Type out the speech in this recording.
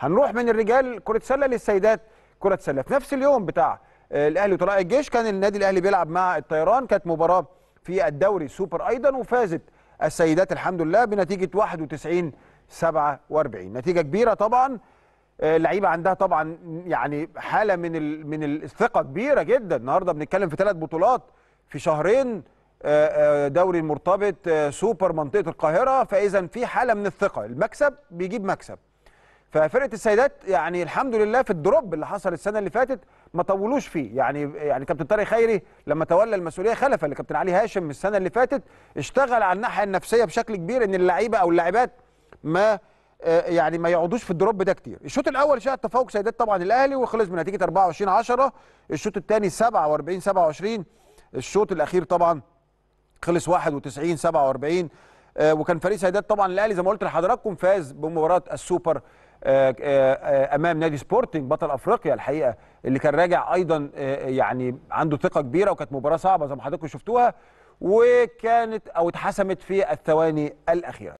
هنروح من الرجال كره سله للسيدات كره سله في نفس اليوم بتاع آه، الاهلي وطلائع الجيش كان النادي الاهلي بيلعب مع الطيران كانت مباراه في الدوري سوبر ايضا وفازت السيدات الحمد لله بنتيجه 91 47 نتيجه كبيره طبعا آه، اللعيبه عندها طبعا يعني حاله من من الثقه كبيره جدا النهارده بنتكلم في ثلاث بطولات في شهرين آه، دوري المرتبط سوبر منطقه القاهره فاذا في حاله من الثقه المكسب بيجيب مكسب ففرقه السيدات يعني الحمد لله في الدروب اللي حصل السنه اللي فاتت ما طولوش فيه يعني يعني كابتن طارق خيري لما تولى المسؤوليه خلفا لكابتن علي هاشم السنه اللي فاتت اشتغل على الناحيه النفسيه بشكل كبير ان اللعيبه او اللاعبات ما آه، يعني ما يقعدوش في الدروب ده كتير الشوط الاول شهد تفوق سيدات طبعا الاهلي وخلص بنتيجه 24 10 الشوط الثاني 47 27 الشوط الاخير طبعا خلص 91 47 آه، وكان فريق سيدات طبعا الاهلي زي ما قلت لحضراتكم فاز بمباراه السوبر آه، آه، آه، امام نادي سبورتنج بطل افريقيا الحقيقه اللي كان راجع ايضا يعني عنده ثقه كبيره وكانت مباراه صعبه زي ما حضراتكم شفتوها وكانت او اتحسمت في الثواني الاخيره